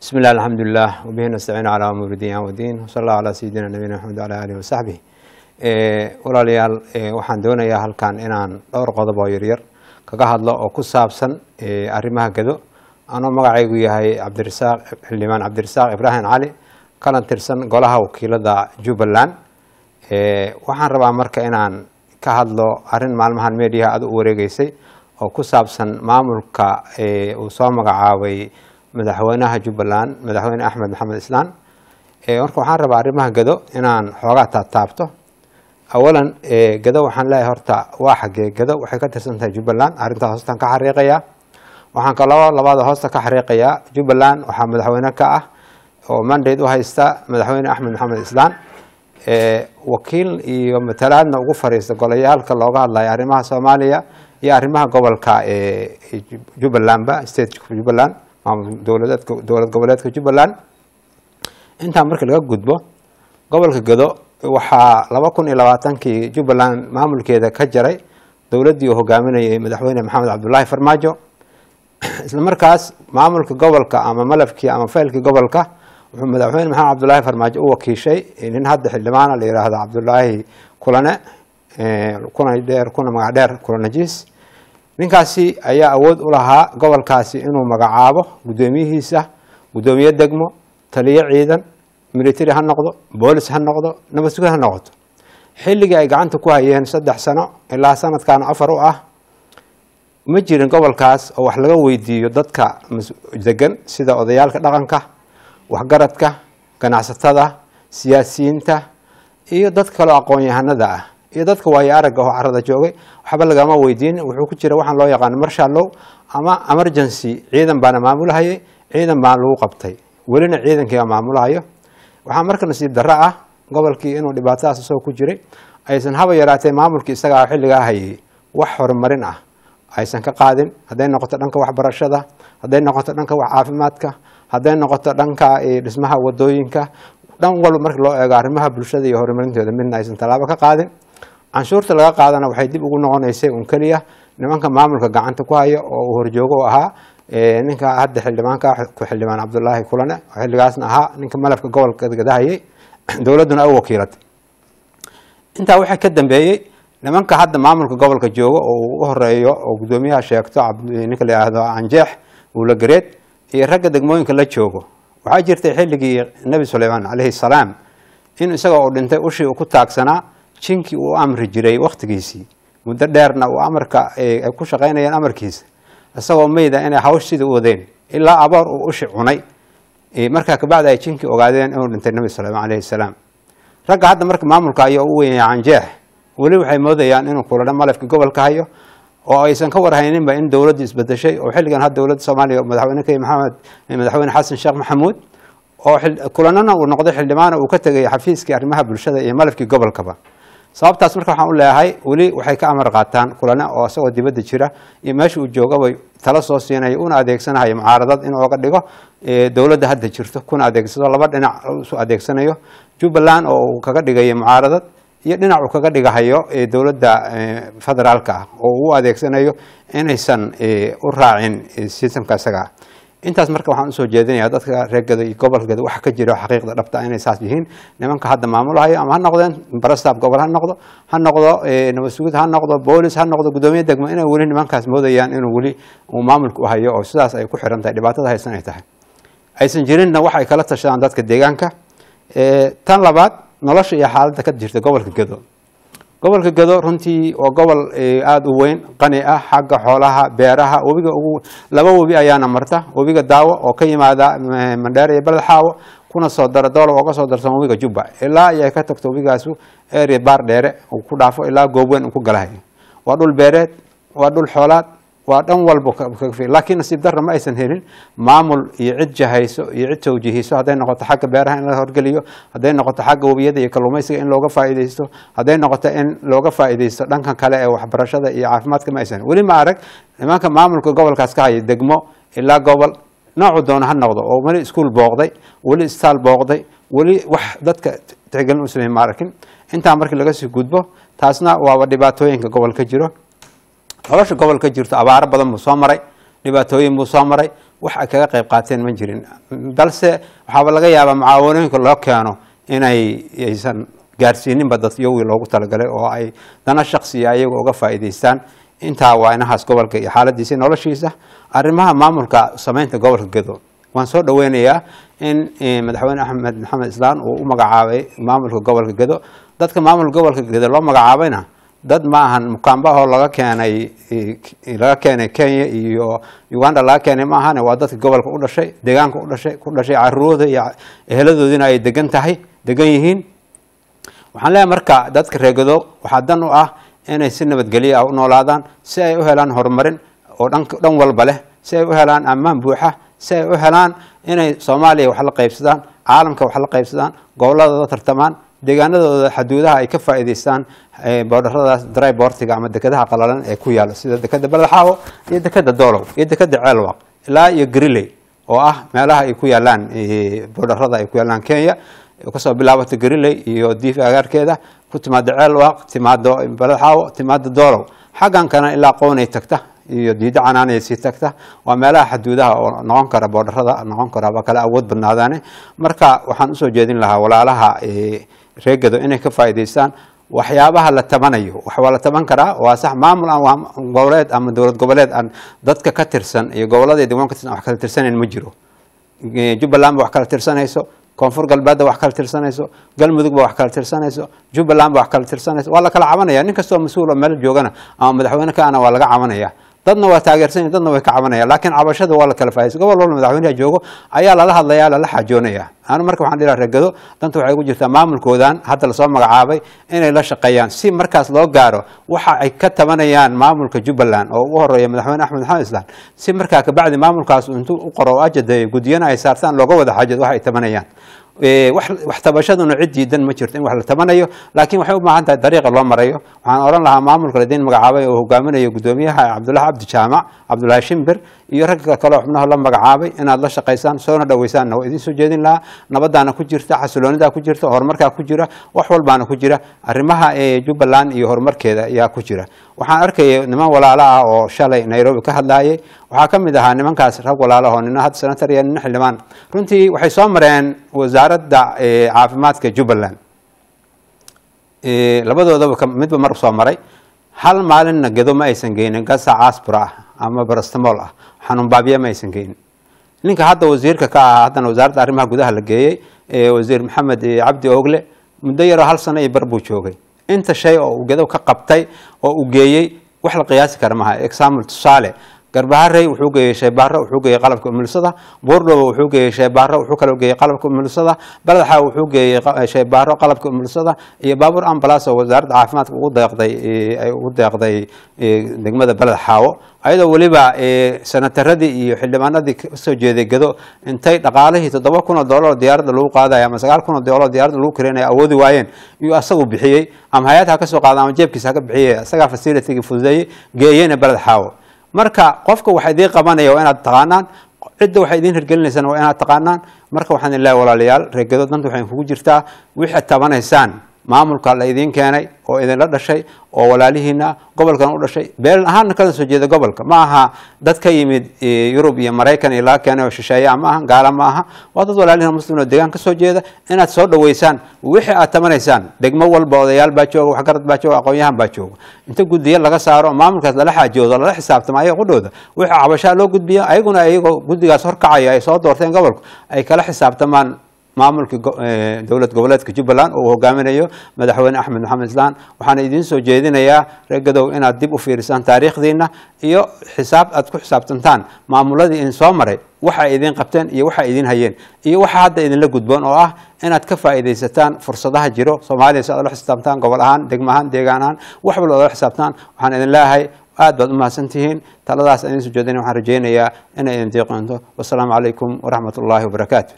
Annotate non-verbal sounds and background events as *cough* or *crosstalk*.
بسم الله الحمد لله وبه نستعين على أمور الدين والدين وصلى الله على سيدنا نبينا محمد وعلى آله وصحبه walaalayaal waxaan doonayaa halkan inaan dhowr qodob oo yaryar kaga hadlo oo ku saabsan e, arrimaha gado anoo magacaygu yahay cabdirasaaq xildhibaan cabdirasaaq ibraahim cali kana tirsan golaha wakiilada jubbaland e, waxaan rabaa marka inaan ka hadlo arrin maalmahan mediaha aada u wareegeysay oo ku saabsan maamulka e, uu soo magacaabay madaxweynaha jubbaland madaxweyne axmed maxamed islaan eh, marka waxaan rabaa arrimaha gado inaan xoogaa taabtaabto awalan eh, gado waxaan leeyahay horta waa xagee gado waxay ka tirsan tahay jubbaland arrintaa hoostan ka xariiqayaa waxaan kaloo labaada hoosta ka xariiqayaa jubbaland waxaa madaxweyne ka ah oo mandate u haysta madaxweyne axmed maxamed islaan eh, wakiil iyo matalaadna ugu fariista golayaalka looga hadlayo arrimaha soomaaliya iyo arrimaha gobolka jubbalandba state jubbaland ama dowlad goboleedka jubbaland intaa marka laga gudbo gobolka gado waxaa laba kun iyo labaatankii jubbaland maamulkeeda ka jaray dowladdii uu hogaaminayay madaxweyne maxamed cabdulaahi farmaajo isla markaas maamulka gobolka ama malafkii ama faylkii gobolka wuxuu madaxweyne maxamed cabdulaahi farmaajo u wakiishay nin hadda xildhibaana la yidhaahdo cabdulaahi kulane kuna dheer kuna magacdheer kulanajiis ninkaasi ayaa awood u lahaa gobolkaasi inuu magacaabo guddoomiyihiisa guddoomiye degmo taliyo ciidan militari ha noqdo boolis ha noqdo nabadsugid ha noqoto xilligii ay gacanta ku hayeen saddex sano ilaa sanadkan afar u ah ma jirin gobolkaas oo wax laga weydiiyo dadka degan sida odayaalka dhaqanka waxgaradka ganacsatada siyaasiyiinta iyo dad kaloo aqoon yahanada ah iyo dadka waayo aragga oo carada joogay waxba lagama weydiin wuxuu ku jira waxaan loo yaqaan marshallow ama emergency ciidan baana maamulahayay ciidan baana lagu qabtay welina ciidankiiba maamulahayo waxaa marka nasiib darro ah gobolkii inuu dhibaatadaas isagoo ku jiray aysan haba yaraatee maamulkii isagaa ah xilligaa hayay wax horumarin ah aysan ka qaadin hadday noqoto dhanka waxbarashada hadday noqoto dhanka wax caafimaadka hadday noqoto dhanka eh, dhismaha wadooyinka dhan walba marka loo eego arrimaha bulshada iyo horumarintooda midna aysan tallaabo ka qaadin canshuurta laga qaadana waxay dib ugu noqonaysay un keliya nimanka maamulka gacanta ku haya oo uu horjoogo u ahaa ninka hadda xildhibaanka ku xildhibaan cabdulaahi kulane oo xilligaasna ahaa ninka malafka gobolka gadahayay *clears throat* dowladduna u wakiilatay intaa waxaa ka dambeeyey nimanka hadda maamulka gobolka jooga oo uu u horeeyo oo guddoomiyaha sheegto ninka la yidhaahdo canjeex uulagereed iyo ragga degmooyinka la joogo waxaa jirtay xilligii nebi suleymaan calayhi salaam in isaga uu dhintay ushii uu ku taagsanaa jinkii uu amri jiray wakhtigiisii muddo dheerna uu amarka eh, ay ku shaqaynayeen amarkiisa isagoo mayda inay hawsh wadeen ilaa aboor uu ushi cunay eh, markaa kabacdi ay jinkii ogaadeen inuu dhintay nabi suleymaan caleyhi salaam ragga hadda marka maamulka ayaa u weynaya canjeex weli waxay moodayaan inuu kuladha malefka gobolka hayo oo aysan ka warhayninba in dowladdu isbedeshay oo xilligan ha dowladda soomaaliya madaxweyne kay maxamed eh, madaxweyne xasan sheekh maxamuud oo kulanana uu noqday xildhibaana uu ka tegay xafiiskii arrimaha bulshada iyo malafkii gobolkaba sababtaas marka waxaan u leeyahay weli waxay ka amar qaataan kulane oo isagoo dibadda jira iyo meesha uu joogabay tala soo siinaya una adeegsanayo mucaaradad in oga dhigo dowladda hadda jirto kuna adeegsado laba dhinac isu adeegsanayo jubbaland oo uu kaga dhigayo mucaaradad iyo dhinac uu kaga dhigahayo dowladda federaalka ah oo uu adeegsanayo inaysan u raacin sistamka isagaa intaas marka waxaan usoo jeedinayaa dadka reegada iyo gobolkeeda wax ka jira xaqiiqda dhabta ah inay saas yihiin nimanka hadda maamulahaya ama ha noqdeen barastaab gobol ha noqdo ha noqdo eh, nabad sugid ha noqdo boolis ha noqdo guddoomiye degmo inay weli nimankaas moodayaan inuu weli uu maamulka u hayo oo sidaas ay ku xiran tahay dhibaatada haysan ay tahay aysan jirinna waxay kala tashadaan dadka deegaanka eh, tan labaad nolosha iyo xaaladda ka jirta gobolka gedo gobolka gado runtii waa gobol eh, aada u weyn qani ah xagga xoolaha beeraha webiga ugu laba webi ayaana marta webiga daawo oo ka yimaada eh, mandheer iyo beled xaawo kuna soo dara doolob oga soo darsan webiga jubba ilaa ayay ka tagto webigaasu eria baar dheere uu ku dhaafo ilaa goobweyn uu ku galahay waa dhul beereed waa dhul xoolaad waa dhan walba laakiin nasiib darra ma aysan helin maamul iyo cid jahayso iyo cid tawjihiso hadday noqoto xagga beeraha in la horgeliyo hadday noqoto xagga webiyada iyo kalluumaysiga in looga faa'idaysto hadday noqoto in looga faa'idaysto dhankan kale ee waxbarashada iyo caafimaadka ma aysan weli ma arag nimanka maamulka gobolkaas ka haya degmo ilaa gobol noocu doona ha noqdo oo weli iskuol booqday weli istaal booqday weli wax dadka tixgelin u ma arkin intaa markii laga sii gudbo taasna waaba dhibaatooyinka gobolka jiro nolosha gobolka jirto abaaro badan buu soo maray dhibaatooyin buu soo maray wax ay kaga qayb qaateen ma jirin balse waxaaba laga yaabaa mucaawanooyinka loo keeno inay aysan gaarsiininba dadyowii loogu talagalay oo ay dana shaksiya ayaga uga faa'iidaystaan intaa waa inahaas gobolka iyo xaaladiisa noloshiisa arrimaha maamulka sameynta gobolka gedo waan soo dhaweynayaa in eh, madaxweyne axmed maxamed islaan uu u magacaabay maamulka gobolka gedo dadka maamulka gobolka gedo loo magacaabayna dad maahan mukaambahoo laga keenay laga keenay kenya iyo uganda laga keenay maahane waa dadka gobolka u dhashay deegaanka udhashay dhashay ku dhashay caruurooda iyo eheladoodina ay degan tahay degan yihiin waxaan leeyahay marka dadka reegado waxaa dan u ah inay si nabadgelyo ah u noolaadaan si ay u helaan horumarin oo dhan walba leh si ay u helaan ammaan buuxa si ay u helaan inay soomaaliya wax la qaybsadaan caalamka wax la qaybsadaan gobolladooda tartamaan deegaanadooda xaduudaha ay ka faa'iidaystaan eh, boodharadaas drybortiga ama dekadaha qalalan ee ku yaala sida dekada balaxaawo iyo dekada doolow iyo dekada ceelwaq ilaa iyo griley oo ah meelaha ay ku yaalaan eh, boodharada ay ku yaalaan kenya kasoo bilaabato griley iyo diif agaarkeeda ku timaada ceelwaq timaado balaxaawo timaada doolow xaggan kana ilaa qownay tagta iyo diida canaanaya sii tagta waa meelaha xaduudaha oo noqon kara boodharada noqon kara waa awood badnaadaane marka waxaan usoo jeedin lahaa walaalaha eh, reegado inay ka faa'idaystaan waxyaabaha la tabanayo waa la taban karaa waa sax maamul aan goboleed ama dowlad goboleed aan dadka ka tirsan iyo gobolada diiwan ka tirsan wax kala tirsanayn ma jiro jubbaland ba wax kala tirsanayso koonfur galbeedda wax kala tirsanayso ba wax kala tirsanayso ba wax kala tirsanayso waa la kala cabanaya nin kastoo mas-uul oo meel joogana ama madaxweyne kaana waa laga cabanaya dadna waa taageersan dadna way ka cabanayaan laakiin cabashada waa la kala faahis gobol walba madaxweynaha joogo ayaa lala hadlayaa lala xaajoonaya anu marka waxaan dhilaha ragado danta waxay ugu jirtaa maamulkoodan hadda lasoo magacaabay inay la shaqeeyaan si markaas loo gaaro waxa ay ka tabanayaan maamulka jubbaland oo ugu horeeya madaxweyne axmed maxamed islaan si markaa kabacdi maamulkaas intuu u qoro o ajadeeyo guddiyana ay saartaan looga wada xaajad waxa ay tabanayaan Eh, wax tabashaduna cid diidan ma jirto in wax la tabanayo laakiin waxay u baahan tahay dariiqa loo marayo waxaan oran lahaa maamulka ladiin magacaabay oo hogaaminayo guddoomiyaha cabdulahi cabdi jaamac cabdulaahi shimbir iyo ragga kaleo xubnaha la magacaabay inaad la shaqaysaan soona dhaweysaanna waa idiin soo jeedin lahaa nabadaana ku jirta xasiloonidaa ku jirta horumarkaa ku jira wax walbaana ku jira arrimaha jubbaland iyo horumarkeeda ayaa ku jira waxaan arkaya niman walaalo ah oo shalay nairobi ka hadlaayay waxaa ka mid ahaa nimankaas rag walaalaho nina had senatariya nina xildhibaan runtii waxay soo mareen wasaaradda caafimaadka jubbaland labadoodaba midba mar soo maray hal maalinna gedo ma aysan geynin gasa aspra ah ama barastamol ah xanuun baabiya ma aysan geynin ninka hadda wasiirka ka ahaa haddana wasaaradda arrimaha gudaha la geeyey ee wasiir maxamed cabdi oogle muddo yaroo hal sano iyo bar buu joogay inta shay oo uu gedo ka qabtay oo uu geeyey wax la qiyaasi kara maaha example tusaale garbaharey wuxuu geeyey sheebaare wuxuu geeyey qalabka umulusada boordhoba wuxuu geeyey sheebaare wuxuu kaloo geeyey qalabka umulusada baladaxa wuxuu geeyey sheebaaro qalabka umulusada iyo baabuur ambalaas oo wasaaradda caafimaadka ugu deeqday e, ay ugu deeqday e, degmada baled xaawo ayadoo weliba e, sanataradii iyo xildhibaanadii kasoo jeeday gedo intay dhaqaalihii toddoba kun oo doollar diyaaradda lagu qaadaya ama sagaal kun oo doollar diyaaradda lagu kareenaya awoodi waayeen iyuu asagu bixiyey ama hay-ad ha kasoo qaada ama jeebkiisa haka bixiyey isagaa facilitigii fududeeyey geeyeyna baled xaawo marka qofka waxa idiin qabanaya waa inaad taqaanaan cidda waxay idiin hirgelinaysaan waa inaad taqaanaan marka waxaan ilaahay walaalayaal reegado danta waxay kugu jirtaa wixaad tabanaysaan maamulka laydiin keenay oo idinla dhashay oo walaalihiina gobolkan u dhashay beelin ahaana kada soo jeeda gobolka ma aha dad ka yimid eh, yurub iyo maraykan iyo laga keenay oo shisheeyaa ma gaala ma aha waa dad walaalihina muslim oo degaan ka soo jeeda inaad soo dhoweysaan wixii aad tamanaysaan degmo walba odayaal baa jooga waxgarad baa jooga aqoon baa jooga inta guddiya laga saaro maamulkaas lala xaajoodo lala xisaabtamo ayaga qudhooda wixii cabashaa loo gudbiyo ayaguna ayagoo guddigaas horkacaya ay soo doorteen gobolku ay kala xisaabtamaan maamulka eh, dowlad goboleedka jubbaland oo uu hogaaminayo madaxweyne axmed maxamed islaan waxaana idiin soo jeedinayaa ree inaad dib u fiirisaan taariikhdiina iyo xisaab aad ku xisaabtantaan maamuladii idin soo maray waxa idiin qabteen iyo waxa idiin hayeen iyo waxa hadda idinla gudboon oo ah inaad ka faa'idaysataan fursadaha jiro soomaaliya si aad ola xisaabtaan gobol ahaan degmo ahaan deegaan ahaan wax walba ad xisaabtaan waxaan idin leeyahay aad baad u mahadsantihiin taladaas idiin soo jeedina waxaan rajaynayaa inay idin diiqoonto wassalaamu calaykum waraxmat wabarakaatu